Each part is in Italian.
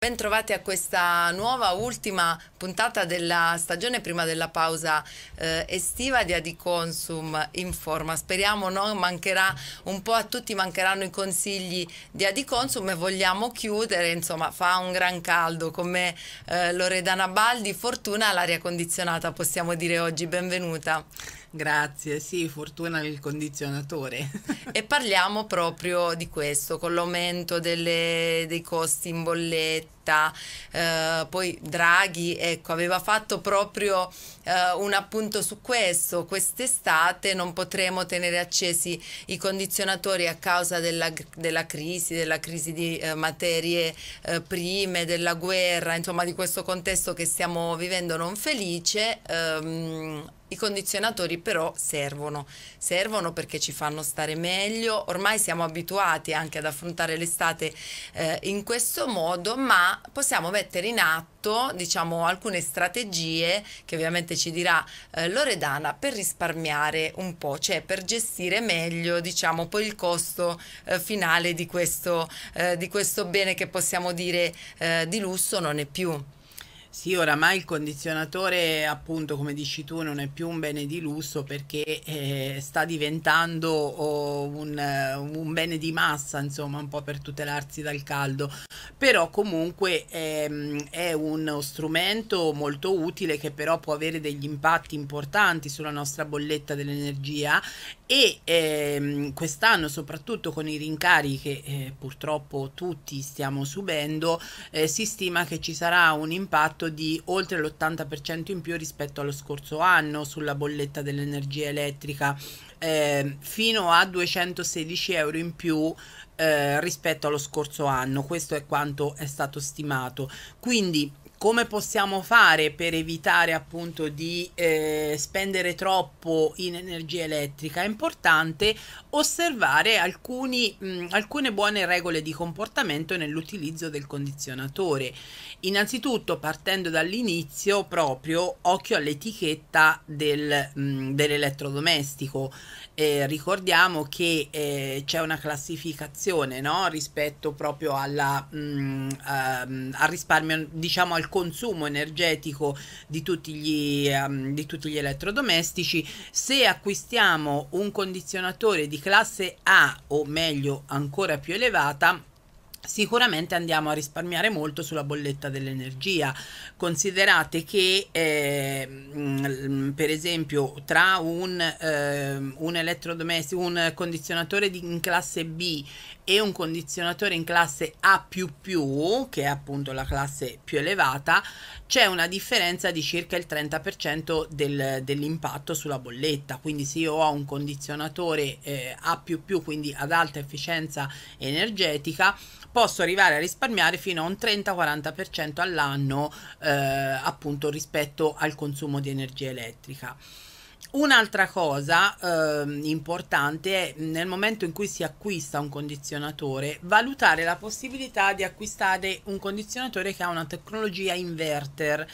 Bentrovati a questa nuova ultima puntata della stagione prima della pausa eh, estiva di Adiconsum Informa. Speriamo non mancherà un po' a tutti mancheranno i consigli di Adiconsum e vogliamo chiudere, insomma, fa un gran caldo come eh, Loredana Baldi, fortuna l'aria condizionata possiamo dire oggi. Benvenuta. Grazie, sì, fortuna nel condizionatore. e parliamo proprio di questo, con l'aumento delle, dei costi in bolletta, eh, poi Draghi ecco, aveva fatto proprio eh, un appunto su questo, quest'estate non potremo tenere accesi i condizionatori a causa della, della crisi, della crisi di eh, materie eh, prime, della guerra, insomma di questo contesto che stiamo vivendo non felice. Ehm, i condizionatori però servono, servono perché ci fanno stare meglio, ormai siamo abituati anche ad affrontare l'estate eh, in questo modo, ma possiamo mettere in atto diciamo, alcune strategie che ovviamente ci dirà eh, Loredana per risparmiare un po', cioè per gestire meglio diciamo, poi il costo eh, finale di questo, eh, di questo, bene che possiamo dire eh, di lusso non è più. Sì, oramai il condizionatore, appunto, come dici tu, non è più un bene di lusso perché eh, sta diventando oh, un, eh, un, bene di massa, insomma, un po' per tutelarsi dal caldo. Però comunque ehm, è uno strumento molto utile che però può avere degli impatti importanti sulla nostra bolletta dell'energia e ehm, quest'anno, soprattutto con i rincari che eh, purtroppo tutti stiamo subendo, eh, si stima che ci sarà un impatto impatto di oltre l'80% in più rispetto allo scorso anno sulla bolletta dell'energia elettrica, eh, fino a 216 euro in più eh, rispetto allo scorso anno. Questo è quanto è stato stimato. Quindi come possiamo fare per evitare appunto di eh, spendere troppo in energia elettrica? È importante osservare alcuni, mh, alcune buone regole di comportamento nell'utilizzo del condizionatore. Innanzitutto, partendo dall'inizio, proprio occhio all'etichetta del, mh, dell'elettrodomestico. Eh, ricordiamo che eh, c'è una classificazione no? rispetto proprio alla, mh, a, ehm, al risparmio, diciamo al consumo energetico di tutti gli, um, di tutti gli elettrodomestici. Se acquistiamo un condizionatore di classe A o meglio ancora più elevata, sicuramente andiamo a risparmiare molto sulla bolletta dell'energia. Considerate che eh, per esempio tra un, eh, un elettrodomestico, un condizionatore di, in classe B e un condizionatore in classe A, che è appunto la classe più elevata, c'è una differenza di circa il 30% del, dell'impatto sulla bolletta. Quindi, se io ho un condizionatore eh, A, quindi ad alta efficienza energetica, posso arrivare a risparmiare fino a un 30-40% all'anno eh, appunto rispetto al consumo di energia elettrica. Un'altra cosa eh, importante è nel momento in cui si acquista un condizionatore, valutare la possibilità di acquistare un condizionatore che ha una tecnologia inverter.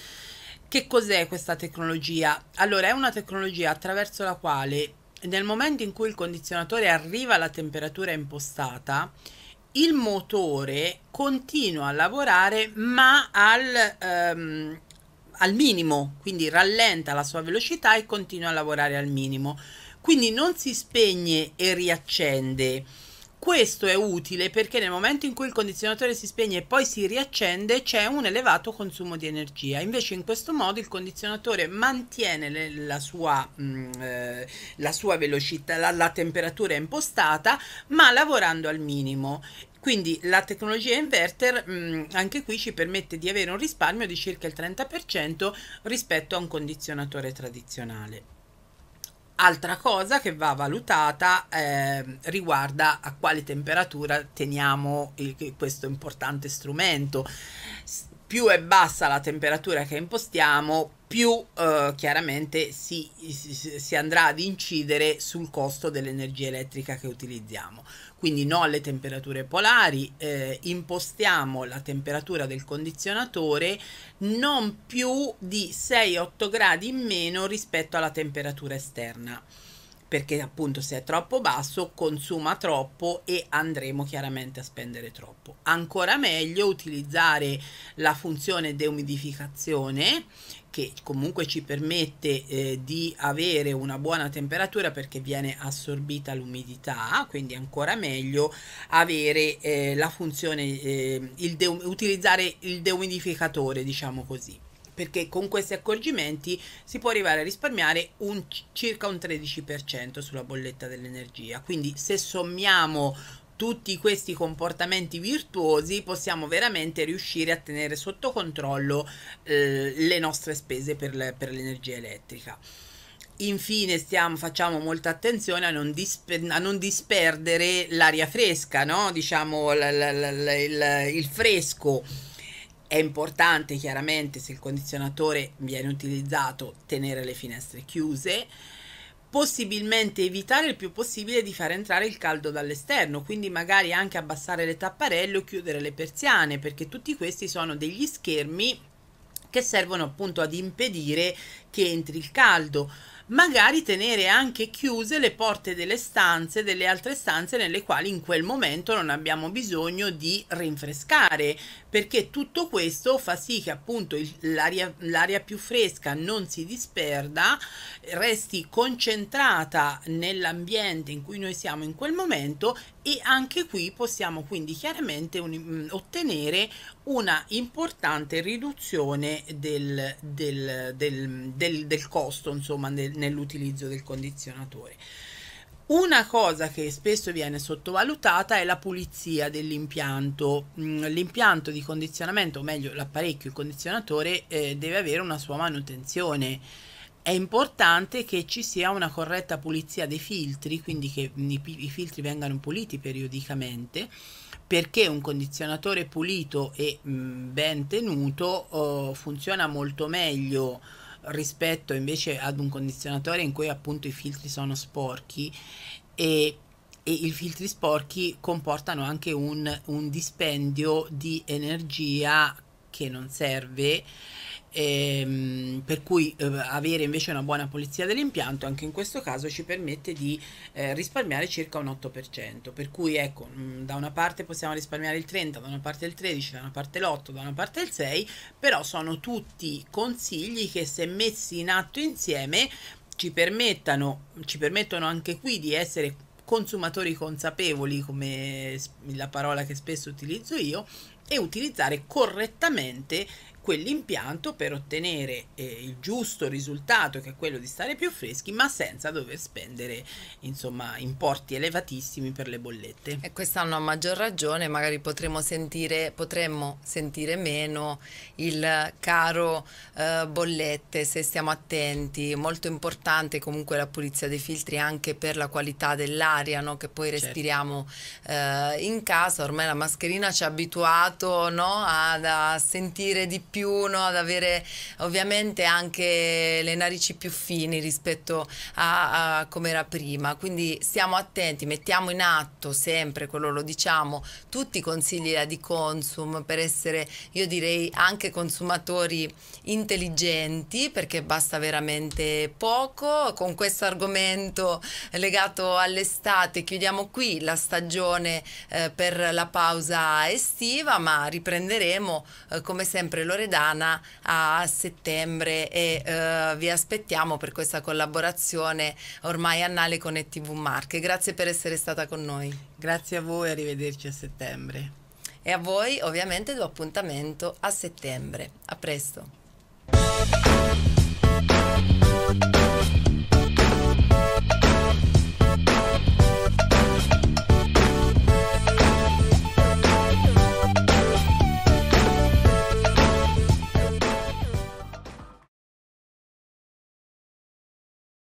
Che cos'è questa tecnologia? Allora, è una tecnologia attraverso la quale nel momento in cui il condizionatore arriva alla temperatura impostata, il motore continua a lavorare ma al, ehm, al minimo, quindi rallenta la sua velocità e continua a lavorare al minimo. Quindi non si spegne e riaccende questo è utile perché nel momento in cui il condizionatore si spegne e poi si riaccende c'è un elevato consumo di energia, invece in questo modo il condizionatore mantiene le, la, sua, mh, mm, eh, la, sua, velocità, la, la temperatura impostata ma lavorando al minimo quindi la tecnologia inverter mh, mm, anche qui ci permette di avere un risparmio di circa il 30% rispetto a un condizionatore tradizionale. Altra cosa che va valutata eh, riguarda a quale temperatura teniamo il, questo importante strumento. S- più è bassa la temperatura che impostiamo, più eh, chiaramente si, si, andrà ad incidere sul costo dell'energia elettrica che utilizziamo. Quindi no alle temperature polari, eh, impostiamo la temperatura del condizionatore non più di 6-8 gradi in meno rispetto alla temperatura esterna perché appunto se è troppo basso consuma troppo e andremo chiaramente a spendere troppo. Ancora meglio utilizzare la funzione deumidificazione che comunque ci permette eh, di avere una buona temperatura perché viene assorbita l'umidità, quindi ancora meglio avere eh, la funzione, eh, il utilizzare il deumidificatore, diciamo così perché con questi accorgimenti si può arrivare a risparmiare un, circa un 13% sulla bolletta dell'energia. Quindi se sommiamo tutti questi comportamenti virtuosi possiamo veramente riuscire a tenere sotto controllo eh, le nostre spese per, le, per l'energia elettrica. Infine stiamo, facciamo molta attenzione a non, disper- a non disperdere l'aria fresca, no? diciamo l- l- l- il fresco è importante chiaramente se il condizionatore viene utilizzato tenere le finestre chiuse, possibilmente evitare il più possibile di far entrare il caldo dall'esterno, quindi magari anche abbassare le tapparelle o chiudere le persiane, perché tutti questi sono degli schermi che servono appunto ad impedire che entri il caldo magari tenere anche chiuse le porte delle stanze, delle altre stanze nelle quali in quel momento non abbiamo bisogno di rinfrescare, perché tutto questo fa sì che appunto l'aria, l'aria più fresca non si disperda, resti concentrata nell'ambiente in cui noi siamo in quel momento e anche qui possiamo quindi chiaramente un, mm, ottenere una importante riduzione del, del, del, del costo, insomma, del, nell'utilizzo del condizionatore. Una cosa che spesso viene sottovalutata è la pulizia dell'impianto. Mm, l'impianto di condizionamento, o meglio l'apparecchio, il condizionatore, eh, deve avere una sua manutenzione. È importante che ci sia una corretta pulizia dei filtri, quindi che mm, i, i filtri vengano puliti periodicamente, perché un condizionatore pulito e mh, mm, ben tenuto oh, funziona molto meglio rispetto invece ad un condizionatore in cui appunto i filtri sono sporchi e, e i filtri sporchi comportano anche un, un dispendio di energia che non serve ehm, per cui eh, avere invece una buona pulizia dell'impianto anche in questo caso ci permette di eh, risparmiare circa un 8%, per cui ecco, mh, mm, da una parte possiamo risparmiare il 30, da una parte il 13, da una parte l'8, da una parte il 6, però sono tutti consigli che se messi in atto insieme ci, ci permettono anche qui di essere consumatori consapevoli, come la parola che spesso utilizzo io, e utilizzare correttamente quell'impianto per ottenere eh, il giusto risultato che è quello di stare più freschi ma senza dover spendere insomma importi elevatissimi per le bollette e quest'anno a maggior ragione magari potremo sentire potremmo sentire meno il caro eh, bollette se stiamo attenti molto importante comunque la pulizia dei filtri anche per la qualità dell'aria no? che poi certo. respiriamo certo. eh, in casa ormai la mascherina ci ha abituato no? a, a sentire di più più, no? ad avere ovviamente anche le narici più fini rispetto a, a come era prima. Quindi stiamo attenti, mettiamo in atto sempre, quello lo diciamo, tutti i consigli di Consum per essere, io direi, anche consumatori intelligenti perché basta veramente poco. Con questo argomento legato all'estate chiudiamo qui la stagione eh, per la pausa estiva, ma riprenderemo eh, come sempre Lorenzo Loredana a settembre e uh, vi aspettiamo per questa collaborazione ormai annale con ETV Marche. Grazie per essere stata con noi. Grazie a voi, arrivederci a settembre. E a voi ovviamente do appuntamento a settembre. A presto.